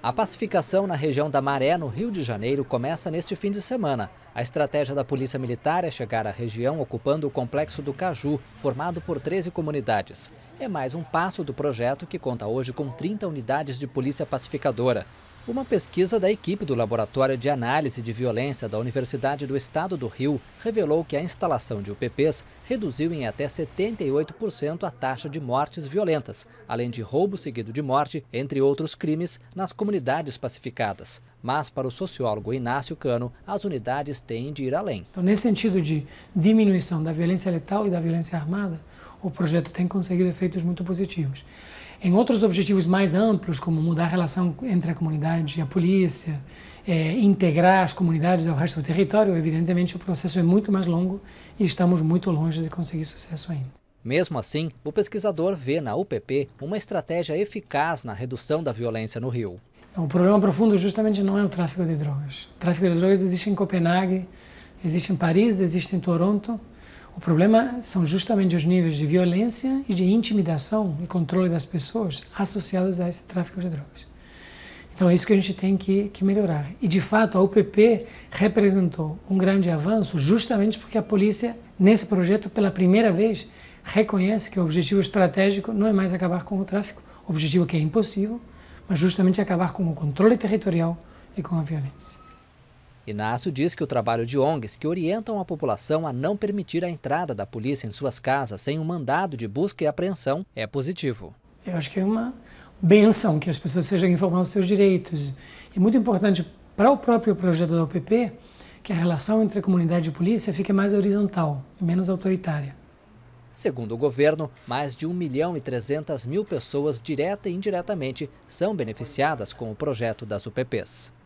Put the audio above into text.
A pacificação na região da Maré, no Rio de Janeiro, começa neste fim de semana. A estratégia da Polícia Militar é chegar à região ocupando o complexo do Caju, formado por 13 comunidades. É mais um passo do projeto que conta hoje com 30 unidades de polícia pacificadora. Uma pesquisa da equipe do Laboratório de Análise de Violência da Universidade do Estado do Rio revelou que a instalação de UPPs reduziu em até 78% a taxa de mortes violentas, além de roubo seguido de morte, entre outros crimes, nas comunidades pacificadas. Mas, para o sociólogo Inácio Cano, as unidades têm de ir além. Então, nesse sentido de diminuição da violência letal e da violência armada, o projeto tem conseguido efeitos muito positivos. Em outros objetivos mais amplos, como mudar a relação entre a comunidade e a polícia, é, integrar as comunidades ao resto do território, evidentemente o processo é muito mais longo e estamos muito longe de conseguir sucesso ainda. Mesmo assim, o pesquisador vê na UPP uma estratégia eficaz na redução da violência no Rio. O problema profundo justamente não é o tráfico de drogas. O tráfico de drogas existe em Copenhague, existe em Paris, existe em Toronto. O problema são justamente os níveis de violência e de intimidação e controle das pessoas associados a esse tráfico de drogas. Então é isso que a gente tem que, que melhorar. E de fato a UPP representou um grande avanço justamente porque a polícia, nesse projeto, pela primeira vez, reconhece que o objetivo estratégico não é mais acabar com o tráfico, objetivo que é impossível, mas justamente acabar com o controle territorial e com a violência. Inácio diz que o trabalho de ONGs que orientam a população a não permitir a entrada da polícia em suas casas sem um mandado de busca e apreensão é positivo. Eu acho que é uma benção que as pessoas sejam informadas dos seus direitos. E muito importante para o próprio projeto da OPP que a relação entre a comunidade e a polícia fique mais horizontal e menos autoritária. Segundo o governo, mais de 1 milhão e 300 mil pessoas, direta e indiretamente, são beneficiadas com o projeto das UPPs.